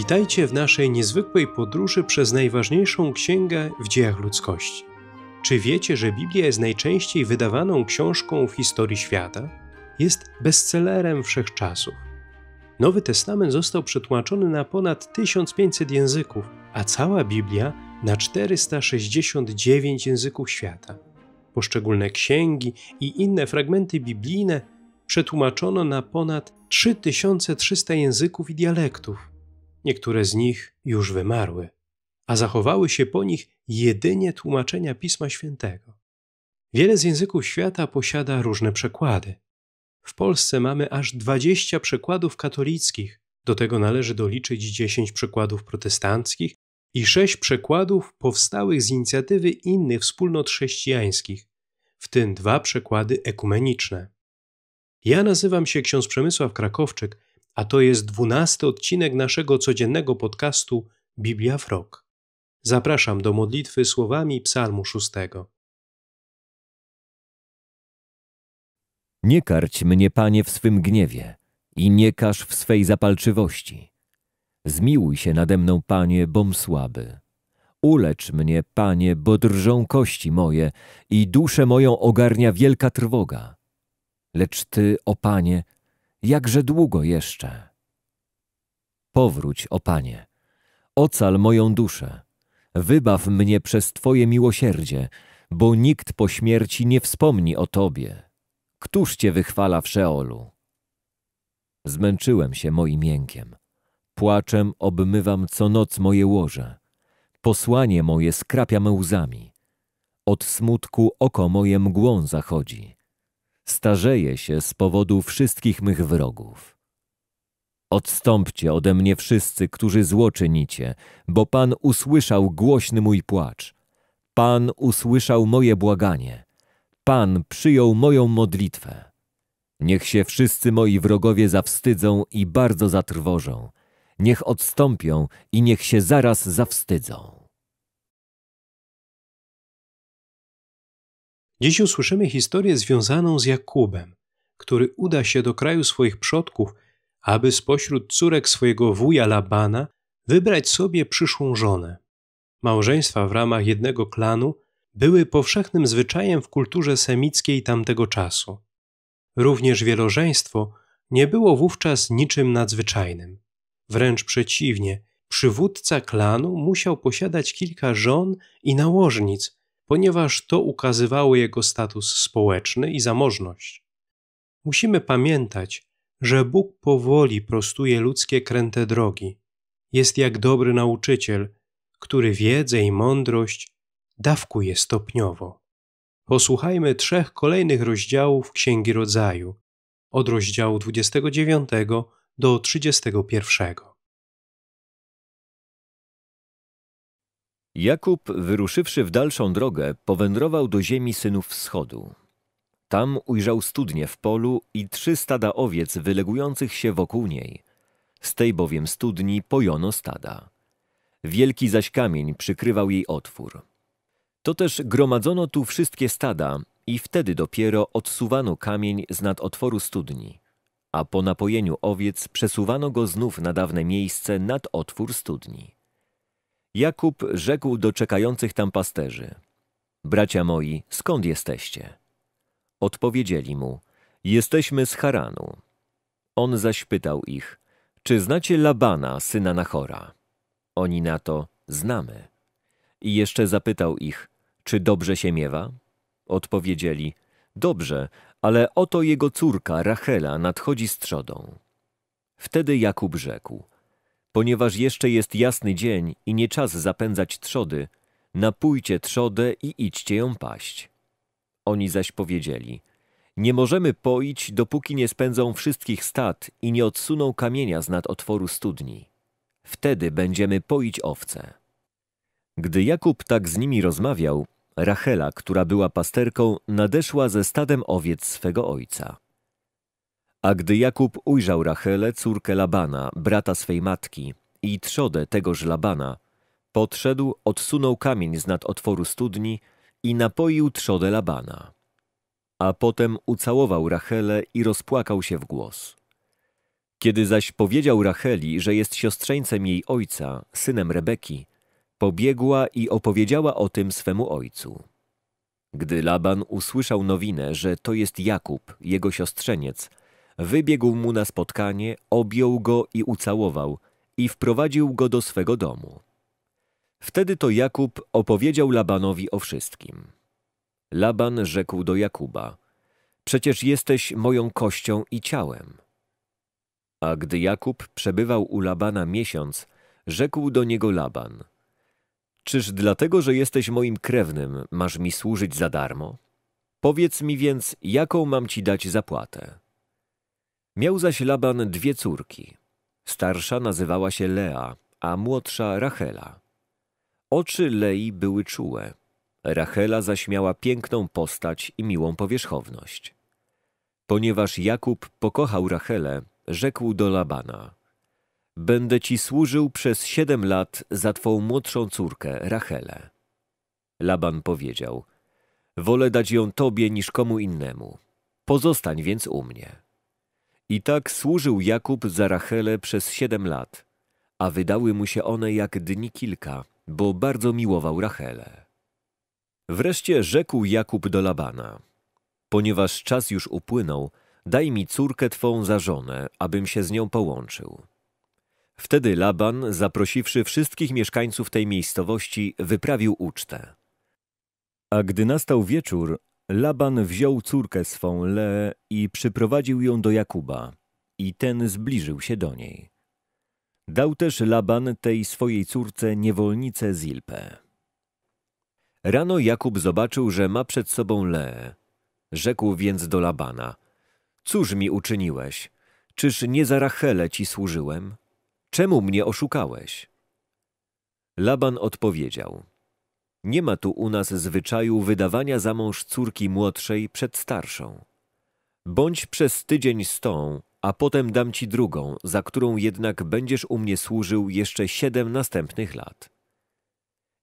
Witajcie w naszej niezwykłej podróży przez najważniejszą księgę w dziejach ludzkości. Czy wiecie, że Biblia jest najczęściej wydawaną książką w historii świata? Jest bestsellerem wszechczasów. Nowy Testament został przetłumaczony na ponad 1500 języków, a cała Biblia na 469 języków świata. Poszczególne księgi i inne fragmenty biblijne przetłumaczono na ponad 3300 języków i dialektów. Niektóre z nich już wymarły, a zachowały się po nich jedynie tłumaczenia Pisma Świętego. Wiele z języków świata posiada różne przekłady. W Polsce mamy aż 20 przekładów katolickich, do tego należy doliczyć 10 przekładów protestanckich i 6 przekładów powstałych z inicjatywy innych wspólnot chrześcijańskich, w tym dwa przekłady ekumeniczne. Ja nazywam się ksiądz Przemysław Krakowczyk a to jest dwunasty odcinek naszego codziennego podcastu Biblia w Rok. Zapraszam do modlitwy słowami Psalmu szóstego. Nie karć mnie, panie, w swym gniewie i nie każ w swej zapalczywości. Zmiłuj się nade mną, panie, bom słaby. Ulecz mnie, panie, bo drżą kości moje i duszę moją ogarnia wielka trwoga. Lecz ty, o panie, jakże długo jeszcze? Powróć, o Panie, ocal moją duszę, wybaw mnie przez Twoje miłosierdzie, bo nikt po śmierci nie wspomni o Tobie. Któż Cię wychwala w Szeolu? Zmęczyłem się moim jękiem. Płaczem obmywam co noc moje łoże. Posłanie moje skrapiam łzami. Od smutku oko moje mgłą zachodzi starzeje się z powodu wszystkich mych wrogów. Odstąpcie ode mnie wszyscy, którzy zło czynicie, bo Pan usłyszał głośny mój płacz. Pan usłyszał moje błaganie. Pan przyjął moją modlitwę. Niech się wszyscy moi wrogowie zawstydzą i bardzo zatrwożą. Niech odstąpią i niech się zaraz zawstydzą. Dziś usłyszymy historię związaną z Jakubem, który uda się do kraju swoich przodków, aby spośród córek swojego wuja Labana wybrać sobie przyszłą żonę. Małżeństwa w ramach jednego klanu były powszechnym zwyczajem w kulturze semickiej tamtego czasu. Również wielożeństwo nie było wówczas niczym nadzwyczajnym. Wręcz przeciwnie, przywódca klanu musiał posiadać kilka żon i nałożnic, ponieważ to ukazywało jego status społeczny i zamożność. Musimy pamiętać, że Bóg powoli prostuje ludzkie kręte drogi. Jest jak dobry nauczyciel, który wiedzę i mądrość dawkuje stopniowo. Posłuchajmy trzech kolejnych rozdziałów Księgi Rodzaju, od rozdziału 29 do 31. Jakub, wyruszywszy w dalszą drogę, powędrował do ziemi synów wschodu. Tam ujrzał studnię w polu i trzy stada owiec wylegujących się wokół niej. Z tej bowiem studni pojono stada. Wielki zaś kamień przykrywał jej otwór. To też gromadzono tu wszystkie stada i wtedy dopiero odsuwano kamień z nad otworu studni, a po napojeniu owiec przesuwano go znów na dawne miejsce nad otwór studni. Jakub rzekł do czekających tam pasterzy: Bracia moi, skąd jesteście? Odpowiedzieli mu: Jesteśmy z Haranu. On zaś pytał ich: Czy znacie Labana, syna Nachora? Oni na to: Znamy. I jeszcze zapytał ich: Czy dobrze się miewa? Odpowiedzieli: Dobrze, ale oto jego córka Rachela nadchodzi z trzodą. Wtedy Jakub rzekł: Ponieważ jeszcze jest jasny dzień i nie czas zapędzać trzody, napójcie trzodę i idźcie ją paść. Oni zaś powiedzieli, nie możemy poić, dopóki nie spędzą wszystkich stad i nie odsuną kamienia z nad otworu studni. Wtedy będziemy poić owce. Gdy Jakub tak z nimi rozmawiał, Rachela, która była pasterką, nadeszła ze stadem owiec swego ojca. A gdy Jakub ujrzał Rachelę, córkę Labana, brata swej matki, i trzodę tegoż Labana, podszedł, odsunął kamień z nad otworu studni i napoił trzodę Labana. A potem ucałował Rachelę i rozpłakał się w głos. Kiedy zaś powiedział Racheli, że jest siostrzeńcem jej ojca, synem Rebeki, pobiegła i opowiedziała o tym swemu ojcu. Gdy Laban usłyszał nowinę, że to jest Jakub, jego siostrzeniec, Wybiegł mu na spotkanie, objął go i ucałował i wprowadził go do swego domu. Wtedy to Jakub opowiedział Labanowi o wszystkim. Laban rzekł do Jakuba, przecież jesteś moją kością i ciałem. A gdy Jakub przebywał u Labana miesiąc, rzekł do niego Laban, czyż dlatego, że jesteś moim krewnym, masz mi służyć za darmo? Powiedz mi więc, jaką mam ci dać zapłatę? Miał zaś Laban dwie córki. Starsza nazywała się Lea, a młodsza Rachela. Oczy Lei były czułe. Rachela zaś miała piękną postać i miłą powierzchowność. Ponieważ Jakub pokochał Rachelę, rzekł do Labana – będę ci służył przez siedem lat za twą młodszą córkę, Rachelę. Laban powiedział, wolę dać ją tobie niż komu innemu. Pozostań więc u mnie. I tak służył Jakub za Rachelę przez siedem lat, a wydały mu się one jak dni kilka, bo bardzo miłował Rachelę. Wreszcie rzekł Jakub do Labana: Ponieważ czas już upłynął, daj mi córkę twą za żonę, abym się z nią połączył. Wtedy Laban, zaprosiwszy wszystkich mieszkańców tej miejscowości, wyprawił ucztę. A gdy nastał wieczór, Laban wziął córkę swą Le i przyprowadził ją do Jakuba, i ten zbliżył się do niej. Dał też Laban tej swojej córce niewolnicę Zilpę. Rano Jakub zobaczył, że ma przed sobą Leę. Rzekł więc do Labana: Cóż mi uczyniłeś? Czyż nie za Rachele ci służyłem? Czemu mnie oszukałeś? Laban odpowiedział: nie ma tu u nas zwyczaju wydawania za mąż córki młodszej przed starszą. Bądź przez tydzień z tą, a potem dam ci drugą, za którą jednak będziesz u mnie służył jeszcze siedem następnych lat.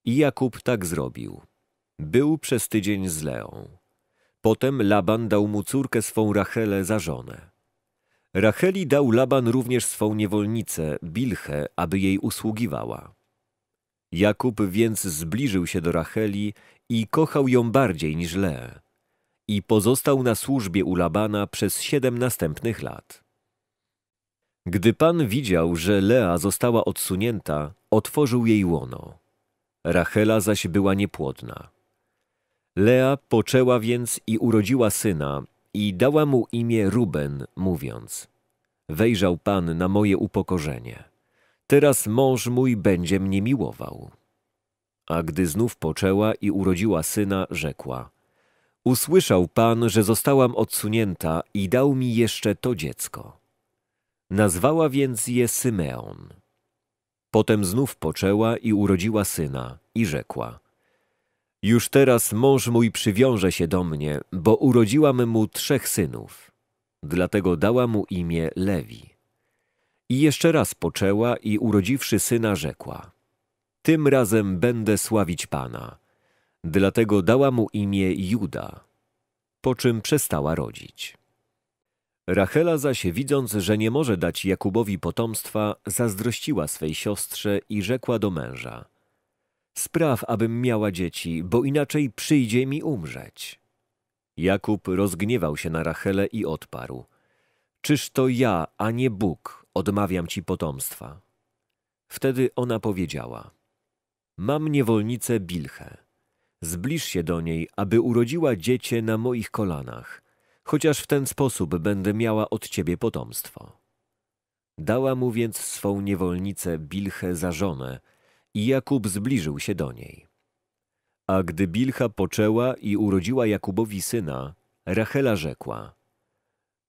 I Jakub tak zrobił. Był przez tydzień z Leą. Potem Laban dał mu córkę swą Rachelę za żonę. Racheli dał Laban również swą niewolnicę, Bilchę, aby jej usługiwała. Jakub więc zbliżył się do Racheli i kochał ją bardziej niż Leę. I pozostał na służbie u Labana przez siedem następnych lat. Gdy pan widział, że Lea została odsunięta, otworzył jej łono. Rachela zaś była niepłodna. Lea poczęła więc i urodziła syna i dała mu imię Ruben, mówiąc: Wejrzał pan na moje upokorzenie. Teraz mąż mój będzie mnie miłował. A gdy znów poczęła i urodziła syna, rzekła: Usłyszał Pan, że zostałam odsunięta i dał mi jeszcze to dziecko. Nazwała więc je Symeon. Potem znów poczęła i urodziła syna i rzekła: Już teraz mąż mój przywiąże się do mnie, bo urodziłam mu trzech synów. Dlatego dała mu imię Lewi. I jeszcze raz poczęła i urodziwszy syna rzekła: Tym razem będę sławić Pana. Dlatego dała mu imię Juda, po czym przestała rodzić. Rachela zaś, widząc, że nie może dać Jakubowi potomstwa, zazdrościła swej siostrze i rzekła do męża: Spraw, abym miała dzieci, bo inaczej przyjdzie mi umrzeć. Jakub rozgniewał się na Rachelę i odparł: Czyż to ja, a nie Bóg, odmawiam ci potomstwa. Wtedy ona powiedziała, mam niewolnicę Bilchę. Zbliż się do niej, aby urodziła dziecię na moich kolanach, chociaż w ten sposób będę miała od ciebie potomstwo. Dała mu więc swą niewolnicę Bilchę za żonę i Jakub zbliżył się do niej. A gdy Bilcha poczęła i urodziła Jakubowi syna, Rachela rzekła –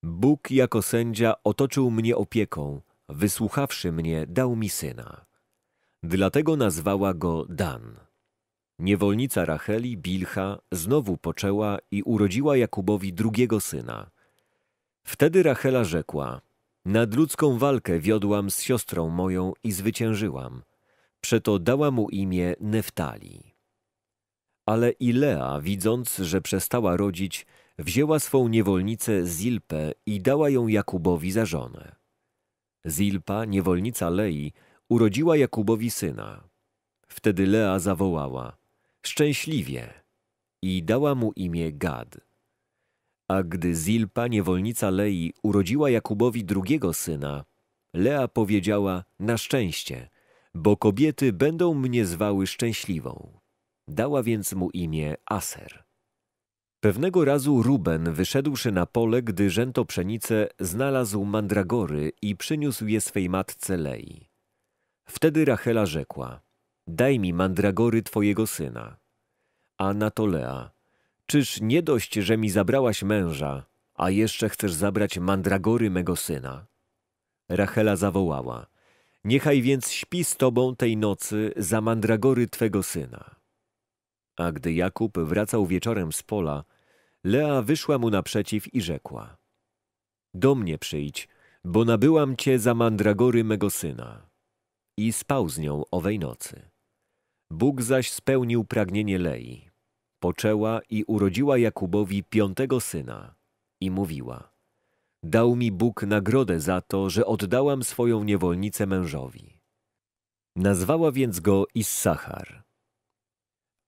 Bóg jako sędzia otoczył mnie opieką, wysłuchawszy mnie, dał mi syna. Dlatego nazwała go Dan. Niewolnica Racheli, Bilcha, znowu poczęła i urodziła Jakubowi drugiego syna. Wtedy Rachela rzekła, nadludzką walkę wiodłam z siostrą moją i zwyciężyłam. Przeto dała mu imię Neftali. Ale Ilea, widząc, że przestała rodzić, wzięła swą niewolnicę Zilpę i dała ją Jakubowi za żonę. Zilpa, niewolnica Lei, urodziła Jakubowi syna. Wtedy Lea zawołała – szczęśliwie! i dała mu imię Gad. A gdy Zilpa, niewolnica Lei, urodziła Jakubowi drugiego syna, Lea powiedziała – na szczęście, bo kobiety będą mnie zwały szczęśliwą. Dała więc mu imię Aser. Pewnego razu Ruben, wyszedłszy na pole, gdy rzęto pszenicę, znalazł mandragory i przyniósł je swej matce Lei. Wtedy Rachela rzekła, daj mi mandragory twojego syna. A na czyż nie dość, że mi zabrałaś męża, a jeszcze chcesz zabrać mandragory mego syna? Rachela zawołała, niechaj więc śpi z tobą tej nocy za mandragory twego syna. A gdy Jakub wracał wieczorem z pola, Lea wyszła mu naprzeciw i rzekła: Do mnie przyjdź, bo nabyłam cię za mandragory mego syna. I spał z nią owej nocy. Bóg zaś spełnił pragnienie Lei. Poczęła i urodziła Jakubowi piątego syna. I mówiła: Dał mi Bóg nagrodę za to, że oddałam swoją niewolnicę mężowi. Nazwała więc go Issachar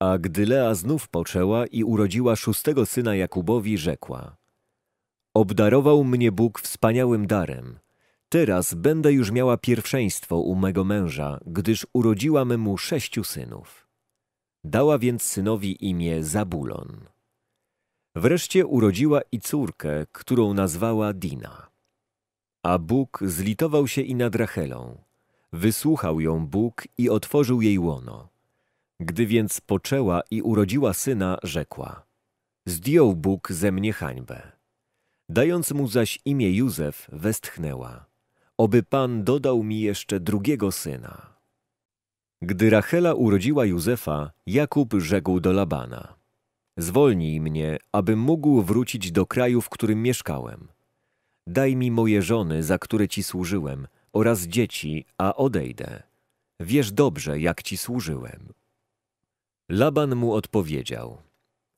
a gdy Lea znów poczęła i urodziła szóstego syna Jakubowi, rzekła Obdarował mnie Bóg wspaniałym darem. Teraz będę już miała pierwszeństwo u mego męża, gdyż urodziłam mu sześciu synów. Dała więc synowi imię Zabulon. Wreszcie urodziła i córkę, którą nazwała Dina. A Bóg zlitował się i nad Rachelą. Wysłuchał ją Bóg i otworzył jej łono. Gdy więc poczęła i urodziła syna, rzekła: Zdjął Bóg ze mnie hańbę. Dając mu zaś imię Józef, westchnęła: Oby Pan dodał mi jeszcze drugiego syna. Gdy Rachela urodziła Józefa, Jakub rzekł do Labana: Zwolnij mnie, abym mógł wrócić do kraju, w którym mieszkałem. Daj mi moje żony, za które ci służyłem, oraz dzieci, a odejdę. Wiesz dobrze, jak ci służyłem. Laban mu odpowiedział,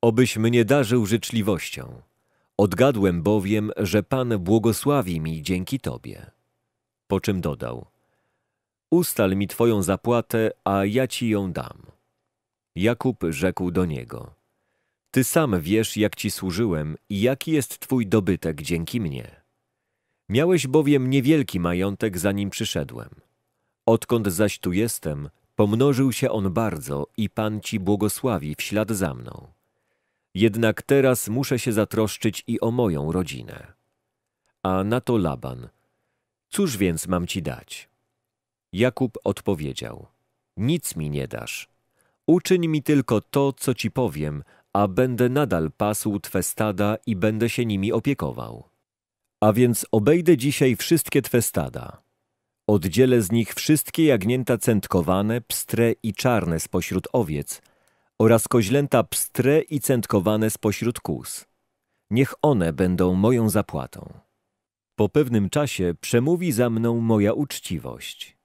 obyś mnie darzył życzliwością. Odgadłem bowiem, że Pan błogosławi mi dzięki Tobie. Po czym dodał, ustal mi Twoją zapłatę, a ja Ci ją dam. Jakub rzekł do niego, Ty sam wiesz, jak Ci służyłem i jaki jest Twój dobytek dzięki mnie. Miałeś bowiem niewielki majątek, zanim przyszedłem. Odkąd zaś tu jestem, Pomnożył się on bardzo i Pan ci błogosławi w ślad za mną. Jednak teraz muszę się zatroszczyć i o moją rodzinę. A na to Laban, cóż więc mam ci dać? Jakub odpowiedział, nic mi nie dasz. Uczyń mi tylko to, co ci powiem, a będę nadal pasł twe stada i będę się nimi opiekował. A więc obejdę dzisiaj wszystkie twe stada Oddzielę z nich wszystkie jagnięta centkowane, pstre i czarne spośród owiec oraz koźlęta pstre i centkowane spośród kóz. Niech one będą moją zapłatą. Po pewnym czasie przemówi za mną moja uczciwość.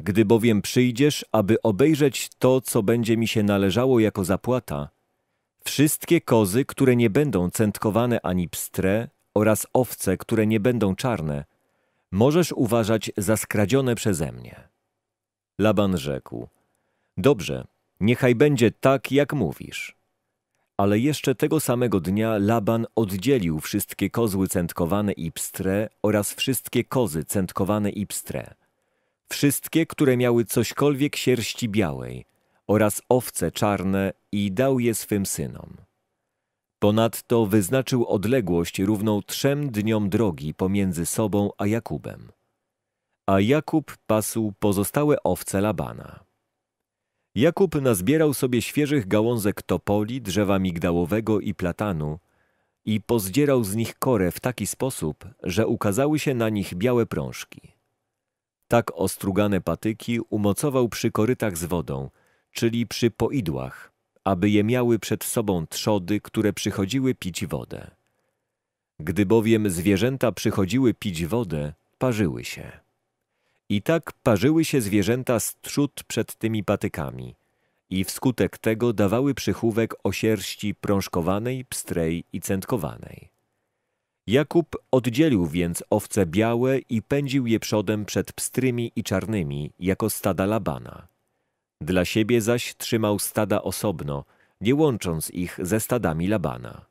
Gdy bowiem przyjdziesz, aby obejrzeć to, co będzie mi się należało jako zapłata, wszystkie kozy, które nie będą centkowane ani pstre oraz owce, które nie będą czarne, możesz uważać za skradzione przeze mnie. Laban rzekł, dobrze, niechaj będzie tak, jak mówisz. Ale jeszcze tego samego dnia Laban oddzielił wszystkie kozły centkowane i pstre oraz wszystkie kozy centkowane i pstre. Wszystkie, które miały cośkolwiek sierści białej oraz owce czarne i dał je swym synom. Ponadto wyznaczył odległość równą trzem dniom drogi pomiędzy sobą a Jakubem. A Jakub pasł pozostałe owce Labana. Jakub nazbierał sobie świeżych gałązek topoli, drzewa migdałowego i platanu i pozdzierał z nich korę w taki sposób, że ukazały się na nich białe prążki. Tak ostrugane patyki umocował przy korytach z wodą, czyli przy poidłach, aby je miały przed sobą trzody, które przychodziły pić wodę. Gdy bowiem zwierzęta przychodziły pić wodę, parzyły się. I tak parzyły się zwierzęta z trzód przed tymi patykami i wskutek tego dawały przychówek o sierści prążkowanej, pstrej i centkowanej. Jakub oddzielił więc owce białe i pędził je przodem przed pstrymi i czarnymi, jako stada Labana. Dla siebie zaś trzymał stada osobno, nie łącząc ich ze stadami Labana.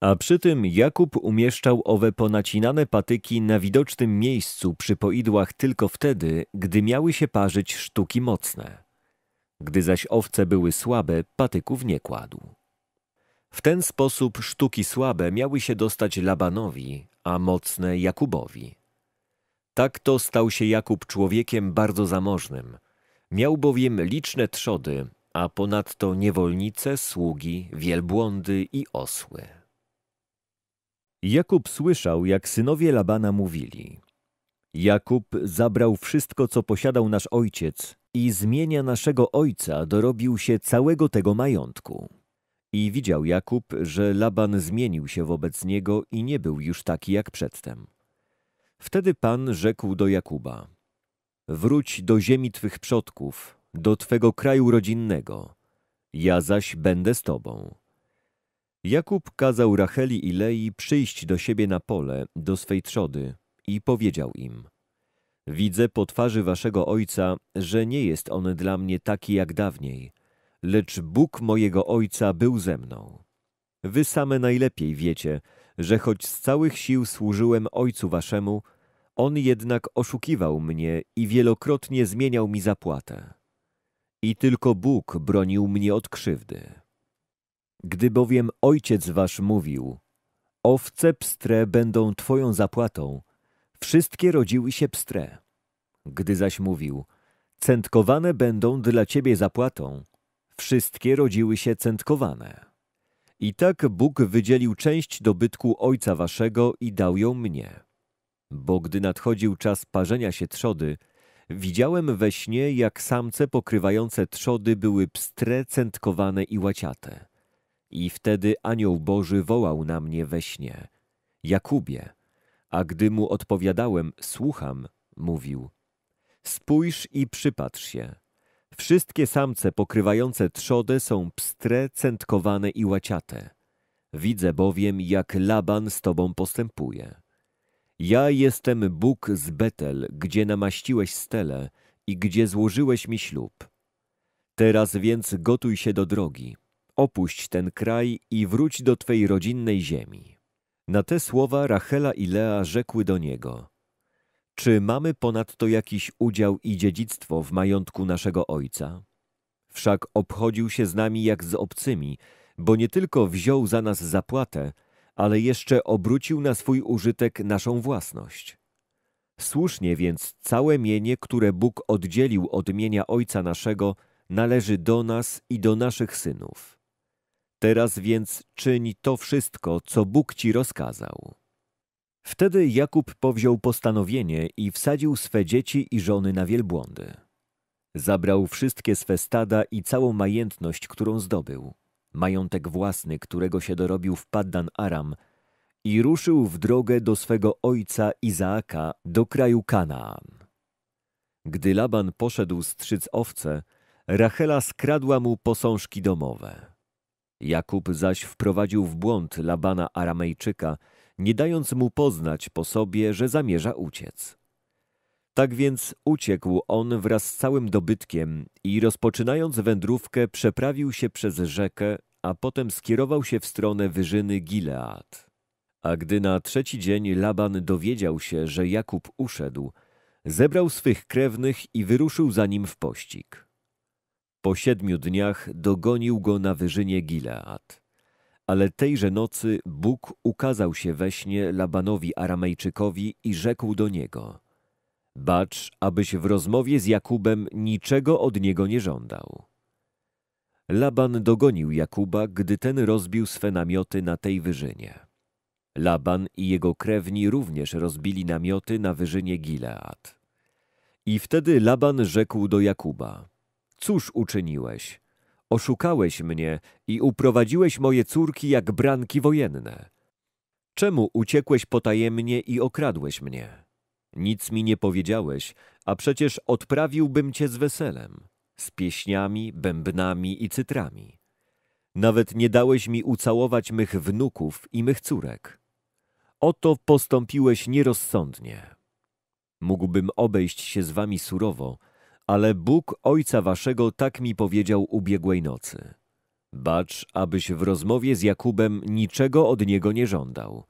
A przy tym Jakub umieszczał owe ponacinane patyki na widocznym miejscu przy poidłach tylko wtedy, gdy miały się parzyć sztuki mocne. Gdy zaś owce były słabe, patyków nie kładł. W ten sposób sztuki słabe miały się dostać Labanowi, a mocne Jakubowi. Tak to stał się Jakub człowiekiem bardzo zamożnym – Miał bowiem liczne trzody, a ponadto niewolnice, sługi, wielbłądy i osły. Jakub słyszał, jak synowie Labana mówili. Jakub zabrał wszystko, co posiadał nasz ojciec i zmienia naszego ojca dorobił się całego tego majątku. I widział Jakub, że Laban zmienił się wobec niego i nie był już taki jak przedtem. Wtedy Pan rzekł do Jakuba – Wróć do ziemi Twych przodków, do Twego kraju rodzinnego, ja zaś będę z Tobą. Jakub kazał Racheli i Lei przyjść do siebie na pole, do swej trzody i powiedział im Widzę po twarzy waszego ojca, że nie jest on dla mnie taki jak dawniej, lecz Bóg mojego ojca był ze mną. Wy same najlepiej wiecie, że choć z całych sił służyłem ojcu waszemu, on jednak oszukiwał mnie i wielokrotnie zmieniał mi zapłatę. I tylko Bóg bronił mnie od krzywdy. Gdy bowiem Ojciec Wasz mówił, owce pstre będą Twoją zapłatą, wszystkie rodziły się pstre. Gdy zaś mówił, centkowane będą dla Ciebie zapłatą, wszystkie rodziły się centkowane. I tak Bóg wydzielił część dobytku Ojca Waszego i dał ją mnie. Bo gdy nadchodził czas parzenia się trzody, widziałem we śnie, jak samce pokrywające trzody były pstre, centkowane i łaciate. I wtedy anioł Boży wołał na mnie we śnie, Jakubie, a gdy mu odpowiadałem, słucham, mówił, spójrz i przypatrz się. Wszystkie samce pokrywające trzodę są pstre, centkowane i łaciate. Widzę bowiem, jak Laban z tobą postępuje. Ja jestem Bóg z Betel, gdzie namaściłeś stele i gdzie złożyłeś mi ślub. Teraz więc gotuj się do drogi, opuść ten kraj i wróć do Twej rodzinnej ziemi. Na te słowa Rachela i Lea rzekły do niego, czy mamy ponadto jakiś udział i dziedzictwo w majątku naszego ojca? Wszak obchodził się z nami jak z obcymi, bo nie tylko wziął za nas zapłatę, ale jeszcze obrócił na swój użytek naszą własność. Słusznie więc całe mienie, które Bóg oddzielił od mienia Ojca naszego, należy do nas i do naszych synów. Teraz więc czyń to wszystko, co Bóg ci rozkazał. Wtedy Jakub powziął postanowienie i wsadził swe dzieci i żony na wielbłądy. Zabrał wszystkie swe stada i całą majętność, którą zdobył majątek własny, którego się dorobił w Paddan Aram, i ruszył w drogę do swego ojca Izaaka, do kraju Kanaan. Gdy Laban poszedł strzyc owce, Rachela skradła mu posążki domowe. Jakub zaś wprowadził w błąd Labana Aramejczyka, nie dając mu poznać po sobie, że zamierza uciec. Tak więc uciekł on wraz z całym dobytkiem i rozpoczynając wędrówkę przeprawił się przez rzekę, a potem skierował się w stronę wyżyny Gilead. A gdy na trzeci dzień Laban dowiedział się, że Jakub uszedł, zebrał swych krewnych i wyruszył za nim w pościg. Po siedmiu dniach dogonił go na wyżynie Gilead. Ale tejże nocy Bóg ukazał się we śnie Labanowi Aramejczykowi i rzekł do niego – Bacz, abyś w rozmowie z Jakubem niczego od niego nie żądał. Laban dogonił Jakuba, gdy ten rozbił swe namioty na tej wyżynie. Laban i jego krewni również rozbili namioty na wyżynie Gilead. I wtedy Laban rzekł do Jakuba: Cóż uczyniłeś? Oszukałeś mnie i uprowadziłeś moje córki jak branki wojenne. Czemu uciekłeś potajemnie i okradłeś mnie? Nic mi nie powiedziałeś, a przecież odprawiłbym cię z weselem, z pieśniami, bębnami i cytrami. Nawet nie dałeś mi ucałować mych wnuków i mych córek. Oto postąpiłeś nierozsądnie. Mógłbym obejść się z wami surowo, ale Bóg Ojca Waszego tak mi powiedział ubiegłej nocy. Bacz, abyś w rozmowie z Jakubem niczego od niego nie żądał –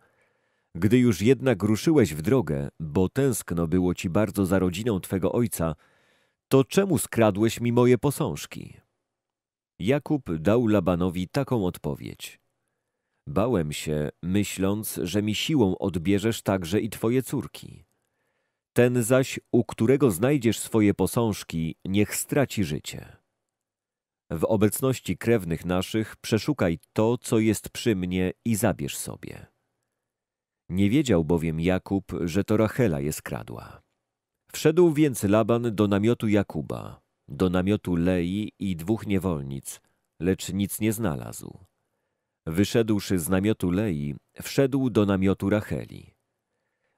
gdy już jednak ruszyłeś w drogę, bo tęskno było ci bardzo za rodziną twego ojca, to czemu skradłeś mi moje posążki? Jakub dał Labanowi taką odpowiedź. Bałem się, myśląc, że mi siłą odbierzesz także i twoje córki. Ten zaś, u którego znajdziesz swoje posążki, niech straci życie. W obecności krewnych naszych przeszukaj to, co jest przy mnie i zabierz sobie. Nie wiedział bowiem Jakub, że to Rachela je skradła. Wszedł więc Laban do namiotu Jakuba, do namiotu Lei i dwóch niewolnic, lecz nic nie znalazł. Wyszedłszy z namiotu Lei, wszedł do namiotu Racheli.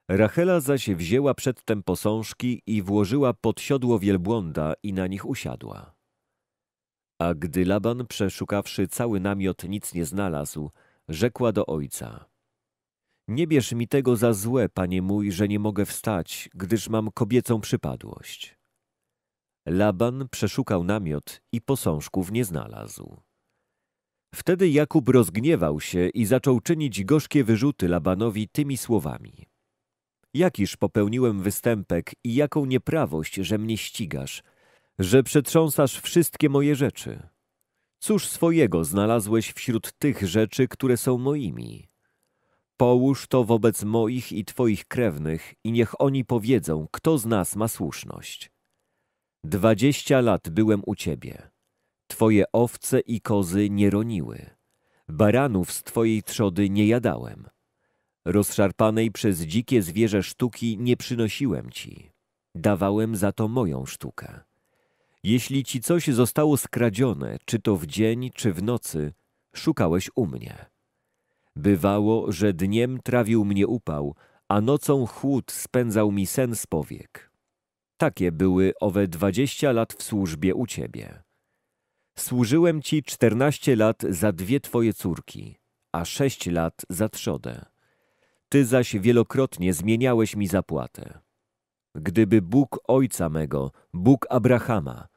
Rachela zaś wzięła przedtem posążki i włożyła pod siodło wielbłąda i na nich usiadła. A gdy Laban przeszukawszy cały namiot nic nie znalazł, rzekła do ojca – nie bierz mi tego za złe, panie mój, że nie mogę wstać, gdyż mam kobiecą przypadłość. Laban przeszukał namiot i posążków nie znalazł. Wtedy Jakub rozgniewał się i zaczął czynić gorzkie wyrzuty Labanowi tymi słowami. Jakiż popełniłem występek i jaką nieprawość, że mnie ścigasz, że przetrząsasz wszystkie moje rzeczy. Cóż swojego znalazłeś wśród tych rzeczy, które są moimi? Połóż to wobec moich i Twoich krewnych i niech oni powiedzą, kto z nas ma słuszność. Dwadzieścia lat byłem u Ciebie. Twoje owce i kozy nie roniły. Baranów z Twojej trzody nie jadałem. Rozszarpanej przez dzikie zwierzę sztuki nie przynosiłem Ci. Dawałem za to moją sztukę. Jeśli Ci coś zostało skradzione, czy to w dzień, czy w nocy, szukałeś u mnie. Bywało, że dniem trawił mnie upał, a nocą chłód spędzał mi sen z powiek. Takie były owe dwadzieścia lat w służbie u ciebie. Służyłem ci czternaście lat za dwie twoje córki, a sześć lat za trzodę. Ty zaś wielokrotnie zmieniałeś mi zapłatę. Gdyby Bóg ojca mego, Bóg Abrahama,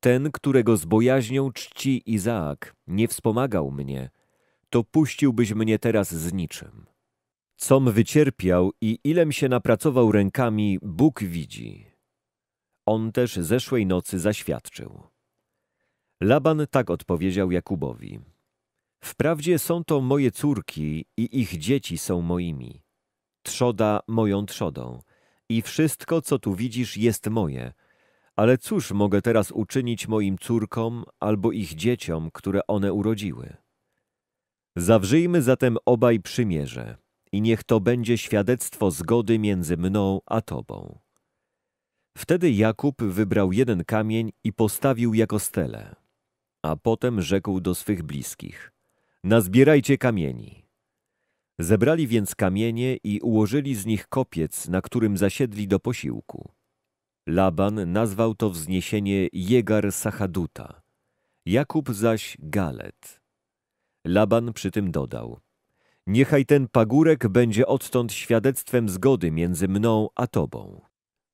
ten, którego z bojaźnią czci Izaak, nie wspomagał mnie, to puściłbyś mnie teraz z niczym. Com wycierpiał i ilem się napracował rękami, Bóg widzi. On też zeszłej nocy zaświadczył. Laban tak odpowiedział Jakubowi. Wprawdzie są to moje córki i ich dzieci są moimi. Trzoda moją trzodą i wszystko, co tu widzisz, jest moje. Ale cóż mogę teraz uczynić moim córkom albo ich dzieciom, które one urodziły? Zawrzyjmy zatem obaj przymierze i niech to będzie świadectwo zgody między mną a Tobą. Wtedy Jakub wybrał jeden kamień i postawił jako stele, A potem rzekł do swych bliskich: Nazbierajcie kamieni. Zebrali więc kamienie i ułożyli z nich kopiec, na którym zasiedli do posiłku. Laban nazwał to wzniesienie Jegar Sachaduta, Jakub zaś Galet. Laban przy tym dodał: Niechaj ten pagórek będzie odtąd świadectwem zgody między mną a tobą.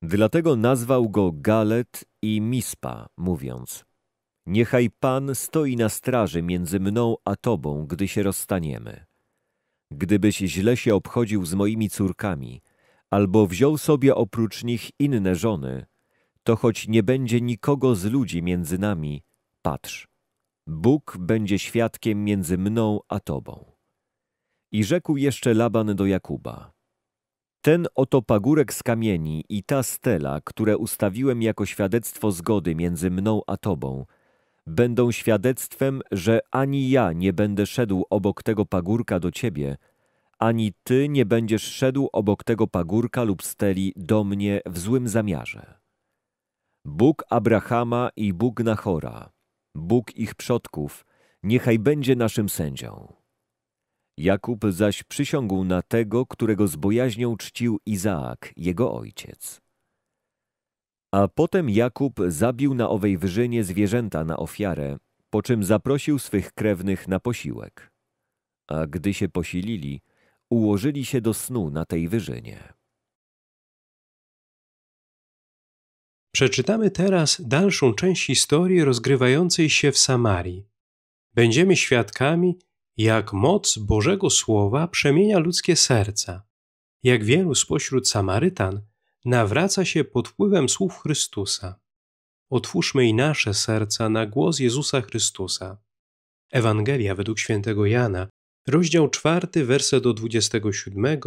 Dlatego nazwał go Galet i Mispa, mówiąc: Niechaj Pan stoi na straży między mną a tobą, gdy się rozstaniemy. Gdybyś źle się obchodził z moimi córkami, albo wziął sobie oprócz nich inne żony, to choć nie będzie nikogo z ludzi między nami, patrz, Bóg będzie świadkiem między mną a tobą. I rzekł jeszcze Laban do Jakuba. Ten oto pagórek z kamieni i ta stela, które ustawiłem jako świadectwo zgody między mną a tobą, będą świadectwem, że ani ja nie będę szedł obok tego pagórka do ciebie, ani ty nie będziesz szedł obok tego pagórka lub steli do mnie w złym zamiarze. Bóg Abrahama i Bóg Nachora, Bóg ich przodków, niechaj będzie naszym sędzią. Jakub zaś przysiągł na tego, którego z bojaźnią czcił Izaak, jego ojciec. A potem Jakub zabił na owej wyżynie zwierzęta na ofiarę, po czym zaprosił swych krewnych na posiłek. A gdy się posilili, ułożyli się do snu na tej wyżynie. Przeczytamy teraz dalszą część historii rozgrywającej się w Samarii. Będziemy świadkami, jak moc Bożego Słowa przemienia ludzkie serca, jak wielu spośród Samarytan nawraca się pod wpływem słów Chrystusa. Otwórzmy i nasze serca na głos Jezusa Chrystusa. Ewangelia według świętego Jana, rozdział 4, werset do 27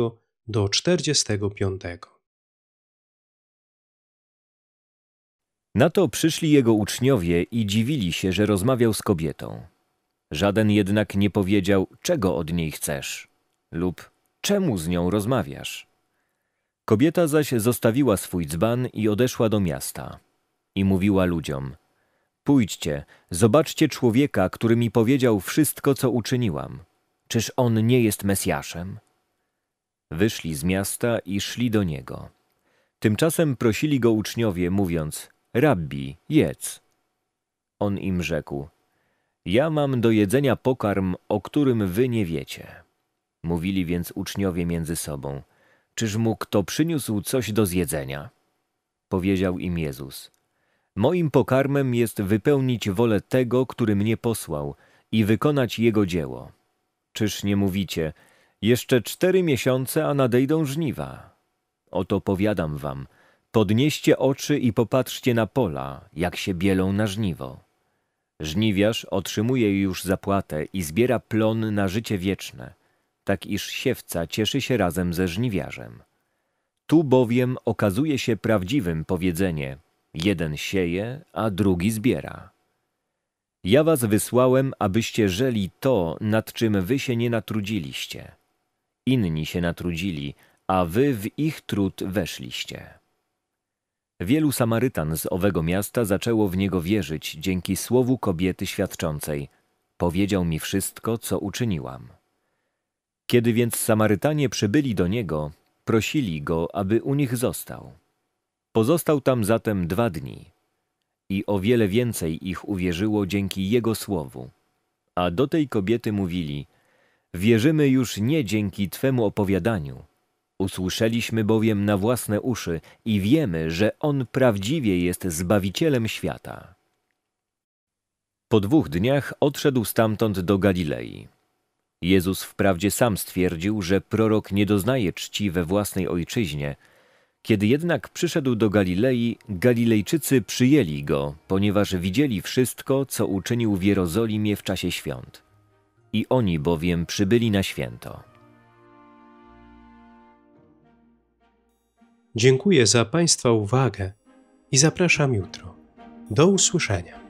do 45. Na to przyszli jego uczniowie i dziwili się, że rozmawiał z kobietą. Żaden jednak nie powiedział, czego od niej chcesz lub czemu z nią rozmawiasz. Kobieta zaś zostawiła swój dzban i odeszła do miasta. I mówiła ludziom: Pójdźcie, zobaczcie człowieka, który mi powiedział wszystko, co uczyniłam. Czyż on nie jest Mesjaszem? Wyszli z miasta i szli do niego. Tymczasem prosili go uczniowie, mówiąc: Rabbi, jedz. On im rzekł, ja mam do jedzenia pokarm, o którym wy nie wiecie. Mówili więc uczniowie między sobą, czyż mu kto przyniósł coś do zjedzenia? Powiedział im Jezus, moim pokarmem jest wypełnić wolę tego, który mnie posłał i wykonać jego dzieło. Czyż nie mówicie, jeszcze cztery miesiące, a nadejdą żniwa? Oto powiadam wam – Podnieście oczy i popatrzcie na pola, jak się bielą na żniwo. Żniwiarz otrzymuje już zapłatę i zbiera plon na życie wieczne, tak iż siewca cieszy się razem ze żniwiarzem. Tu bowiem okazuje się prawdziwym powiedzenie: jeden sieje, a drugi zbiera. Ja was wysłałem, abyście żeli to, nad czym wy się nie natrudziliście. Inni się natrudzili, a wy w ich trud weszliście. Wielu Samarytan z owego miasta zaczęło w niego wierzyć dzięki słowu kobiety świadczącej: Powiedział mi wszystko, co uczyniłam. Kiedy więc Samarytanie przybyli do niego, prosili go, aby u nich został. Pozostał tam zatem dwa dni. I o wiele więcej ich uwierzyło dzięki jego słowu. A do tej kobiety mówili: Wierzymy już nie dzięki twemu opowiadaniu Usłyszeliśmy bowiem na własne uszy i wiemy, że On prawdziwie jest Zbawicielem świata. Po dwóch dniach odszedł stamtąd do Galilei. Jezus wprawdzie sam stwierdził, że prorok nie doznaje czci we własnej ojczyźnie. Kiedy jednak przyszedł do Galilei, Galilejczycy przyjęli go, ponieważ widzieli wszystko, co uczynił w Jerozolimie w czasie świąt. I oni bowiem przybyli na święto. Dziękuję za Państwa uwagę i zapraszam jutro. Do usłyszenia.